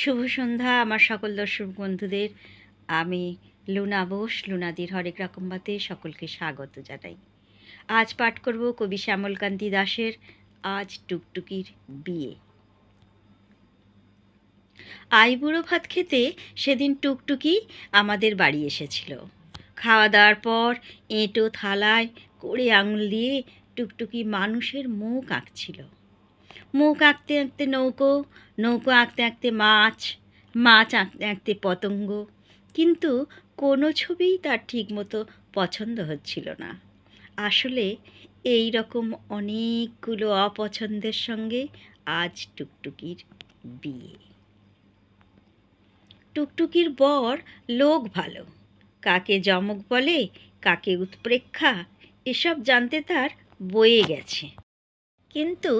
শুভ সন্ধ্যা আমার সকল দর্শক বন্ধুদের আমি লুনা বোস লুনাদির হরেক রকমবাতে সকলকে স্বাগত জানাই আজ পাঠ করব কবি শ্যামলকান্তি দাসের আজ টুকটুকির বিয়ে আইবুড়ো ভাত খেতে সেদিন টুকটুকি আমাদের বাড়ি এসেছিল খাওয়া দাওয়ার পর এঁটো থালায় করে আঙুল দিয়ে টুকটুকি মানুষের মুখ আঁকছিল মুখ আঁকতে আঁকতে নৌকো নৌকো আঁকতে আঁকতে মাছ মাছ আঁকতে আঁকতে পতঙ্গ কিন্তু কোনো ছবিই তার ঠিকমতো পছন্দ হচ্ছিল না আসলে এই রকম অনেকগুলো অপছন্দের সঙ্গে আজ টুকটুকির বিয়ে টুকটুকির বর লোক ভালো কাকে জমক বলে কাকে উৎপ্রেক্ষা এসব জানতে তার বয়ে গেছে কিন্তু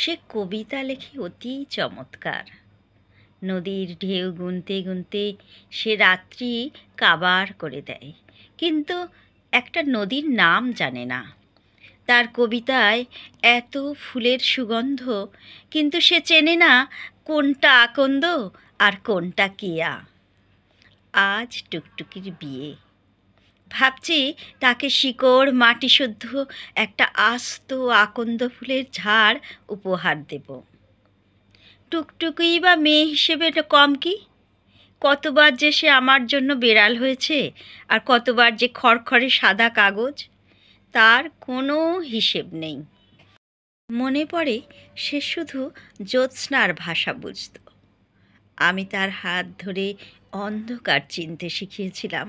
সে কবিতা লেখে অতি চমৎকার নদীর ঢেউ গুনতে গুনতে সে রাত্রি কাবার করে দেয় কিন্তু একটা নদীর নাম জানে না তার কবিতায় এত ফুলের সুগন্ধ কিন্তু সে চেনে না কোনটা আকন্দ আর কোনটা কেয়া আজ টুকটুকির বিয়ে ভাবছি তাকে শিকড় মাটি শুদ্ধ একটা আস্ত আকন্দ ফুলের ঝাড় উপহার দেব টুকটুকুই বা মেয়ে হিসেবে এটা কম কি কতবার যে সে আমার জন্য বেড়াল হয়েছে আর কতবার যে খড়খড়ে সাদা কাগজ তার কোনো হিসেব নেই মনে পড়ে সে শুধু জ্যোৎস্নার ভাষা বুঝত আমি তার হাত ধরে অন্ধকার চিনতে শিখিয়েছিলাম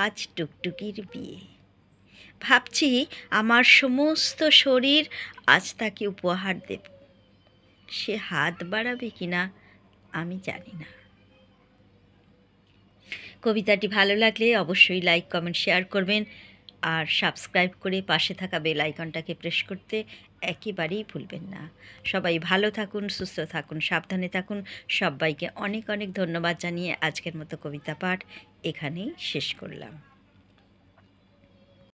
আজ টুকটুকির বিয়ে ভাবছি আমার সমস্ত শরীর আজ তাকে উপহার দেব সে হাত বাড়াবে কিনা আমি জানি না কবিতাটি ভালো লাগলে অবশ্যই লাইক কমেন্ট শেয়ার করবেন আর সাবস্ক্রাইব করে পাশে থাকা বেল আইকনটাকে প্রেস করতে একেবারেই ভুলবেন না সবাই ভালো থাকুন সুস্থ থাকুন সাবধানে থাকুন সবাইকে অনেক অনেক ধন্যবাদ জানিয়ে আজকের মতো কবিতা পাঠ এখানেই শেষ করলাম